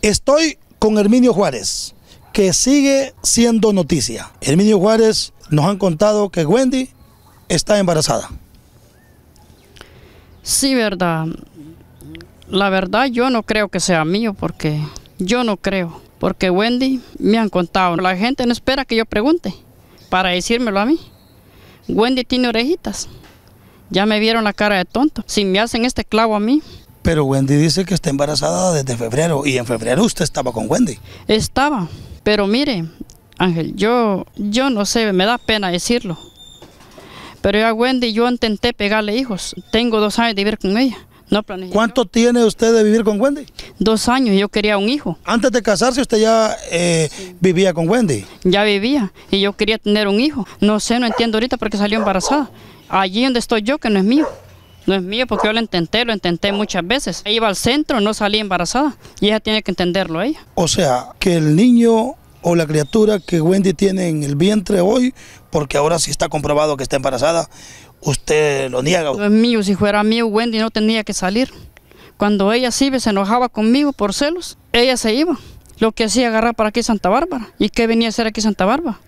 Estoy con Herminio Juárez, que sigue siendo noticia. Herminio Juárez nos han contado que Wendy está embarazada. Sí, verdad. La verdad yo no creo que sea mío porque yo no creo. Porque Wendy me han contado. La gente no espera que yo pregunte para decírmelo a mí. Wendy tiene orejitas. Ya me vieron la cara de tonto. Si me hacen este clavo a mí, pero Wendy dice que está embarazada desde febrero y en febrero usted estaba con Wendy. Estaba, pero mire, Ángel, yo, yo no sé, me da pena decirlo. Pero yo a Wendy yo intenté pegarle hijos. Tengo dos años de vivir con ella. No planeé. ¿Cuánto tiene usted de vivir con Wendy? Dos años, yo quería un hijo. Antes de casarse usted ya eh, vivía con Wendy. Ya vivía y yo quería tener un hijo. No sé, no entiendo ahorita por qué salió embarazada. Allí donde estoy yo, que no es mío no es mío porque yo lo intenté, lo intenté muchas veces. Iba al centro, no salí embarazada y ella tiene que entenderlo ella. O sea, que el niño o la criatura que Wendy tiene en el vientre hoy, porque ahora sí está comprobado que está embarazada, usted lo niega. No es mío, si fuera mío Wendy no tenía que salir. Cuando ella sí se enojaba conmigo por celos, ella se iba. Lo que hacía agarrar para aquí Santa Bárbara. ¿Y qué venía a hacer aquí Santa Bárbara?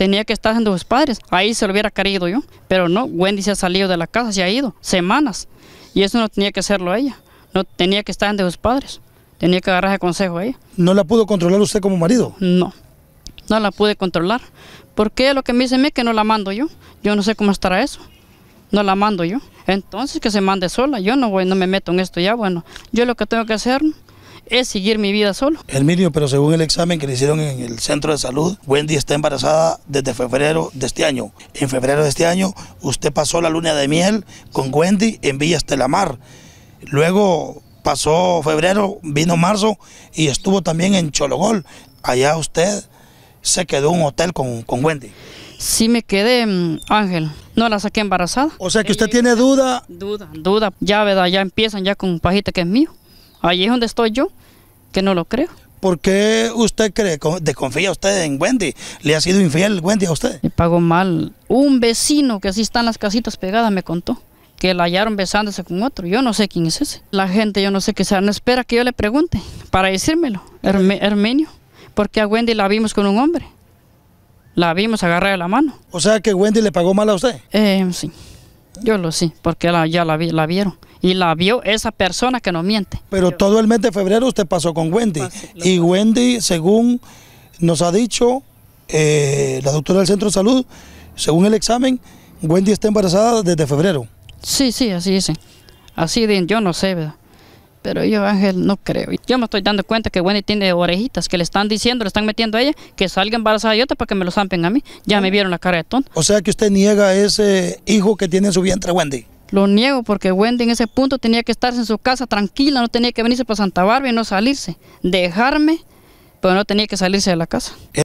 tenía que estar en sus padres. Ahí se lo hubiera querido yo, pero no, Wendy se ha salido de la casa, se ha ido, semanas. Y eso no tenía que hacerlo ella, no tenía que estar en sus padres, tenía que agarrar el consejo a ella. ¿No la pudo controlar usted como marido? No, no la pude controlar, porque lo que me dicen es que no la mando yo, yo no sé cómo estará eso, no la mando yo. Entonces que se mande sola, yo no voy, no me meto en esto ya, bueno, yo lo que tengo que hacer es seguir mi vida solo. Herminio, pero según el examen que le hicieron en el centro de salud, Wendy está embarazada desde febrero de este año. En febrero de este año, usted pasó la luna de miel con Wendy en Villa Mar. Luego pasó febrero, vino marzo y estuvo también en Chologol. Allá usted se quedó en un hotel con, Wendy. Sí me quedé, mm, Ángel. No la saqué embarazada. O sea que usted tiene duda. Duda, duda. Ya, ¿verdad? Ya empiezan ya con pajita que es mío. Allí es donde estoy yo, que no lo creo. ¿Por qué usted cree, desconfía usted en Wendy? ¿Le ha sido infiel Wendy a usted? Le pagó mal. Un vecino que así están las casitas pegadas me contó que la hallaron besándose con otro. Yo no sé quién es ese. La gente, yo no sé qué sea. No espera que yo le pregunte para decírmelo, Hermenio. Porque a Wendy la vimos con un hombre. La vimos agarrar de la mano. O sea que Wendy le pagó mal a usted. Eh, sí. Yo lo sé, porque ya la vieron y la vio esa persona que no miente. Pero todo el mes de febrero usted pasó con Wendy y Wendy, según nos ha dicho eh, la doctora del Centro de Salud, según el examen, Wendy está embarazada desde febrero. Sí, sí, así es, Así dicen, yo no sé, ¿verdad? Pero yo, Ángel, no creo. Yo me estoy dando cuenta que Wendy tiene orejitas, que le están diciendo, le están metiendo a ella, que salga embarazada y otra para que me lo zampen a mí. Ya ah. me vieron la cara de tonto. O sea que usted niega ese hijo que tiene en su vientre, Wendy. Lo niego porque Wendy en ese punto tenía que estarse en su casa tranquila, no tenía que venirse para Santa Bárbara y no salirse. Dejarme, pero no tenía que salirse de la casa.